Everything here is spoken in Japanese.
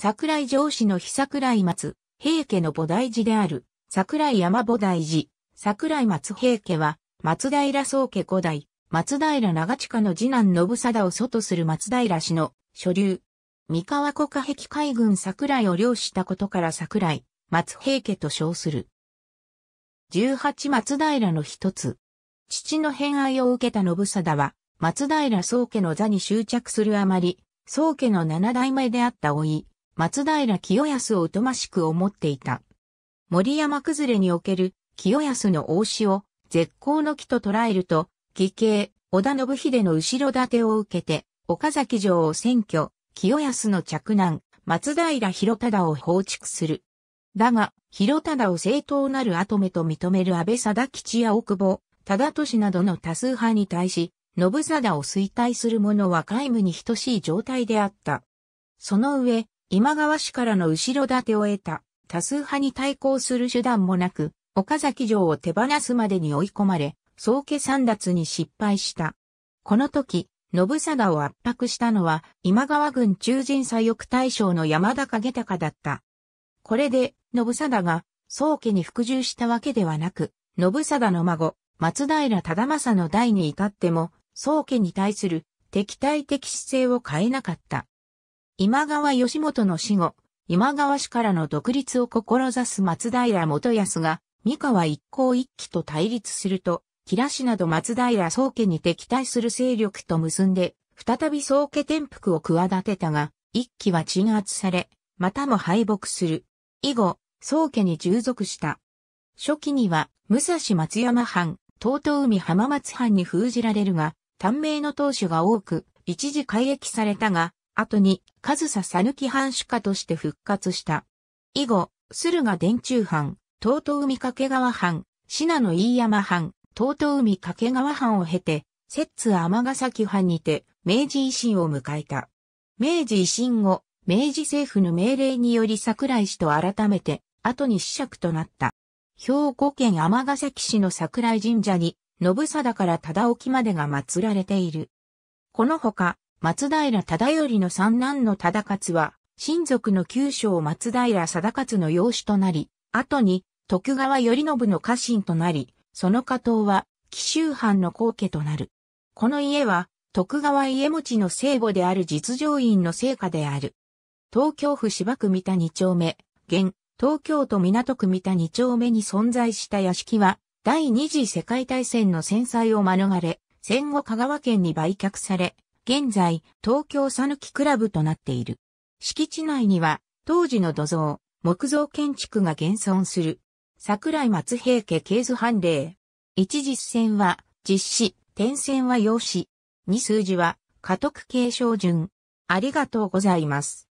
桜井城司の日桜井松、平家の菩提寺である、桜井山菩提寺、桜井松平家は、松平宗家古代、松平長近の次男信貞を祖とする松平氏の所流。三河国下壁海軍桜井を領したことから桜井、松平家と称する。十八松平の一つ。父の偏愛を受けた信貞は、松平宗家の座に執着するあまり、宗家の七代目であった老い、松平清康を疎ましく思っていた。森山崩れにおける清康の王子を絶好の木と捉えると、義兄、織田信秀の後ろ盾を受けて、岡崎城を占拠、清康の着難、松平広忠を放逐する。だが、広忠を正当なる跡目と認める安倍貞吉や大久保、忠俊などの多数派に対し、信貞を衰退する者は皆無に等しい状態であった。その上、今川氏からの後ろ盾を得た多数派に対抗する手段もなく、岡崎城を手放すまでに追い込まれ、宗家三奪に失敗した。この時、信貞を圧迫したのは今川軍中人左翼大将の山田景隆だった。これで、信貞が宗家に服従したわけではなく、信貞の孫、松平忠政の代に至っても、宗家に対する敵対的姿勢を変えなかった。今川義元の死後、今川氏からの独立を志す松平元康が、三河一向一揆と対立すると、吉良氏など松平宗家に敵対する勢力と結んで、再び宗家転覆を企てたが、一揆は鎮圧され、またも敗北する。以後、宗家に従属した。初期には、武蔵松山藩、東東海浜松藩に封じられるが、短命の当主が多く、一時改易されたが、後に、上サヌキ藩主家として復活した。以後、駿河殿中藩、東都海掛川藩、信濃飯山藩、東都海掛川藩を経て、摂津尼崎藩にて、明治維新を迎えた。明治維新後、明治政府の命令により桜井氏と改めて、後に死者となった。兵庫県尼崎市の桜井神社に、信貞から忠興までが祀られている。このほか、松平忠頼の三男の忠勝は、親族の九将松平忠勝の養子となり、後に徳川頼信の家臣となり、その家頭は紀州藩の皇家となる。この家は徳川家持の聖母である実情院の聖家である。東京府芝区三田二丁目、現、東京都港区三田二丁目に存在した屋敷は、第二次世界大戦の戦災を免れ、戦後香川県に売却され、現在、東京さぬきクラブとなっている。敷地内には、当時の土蔵、木造建築が現存する。桜井松平家系図判例。一実践は、実施、点線は用紙。二数字は、家督継承順。ありがとうございます。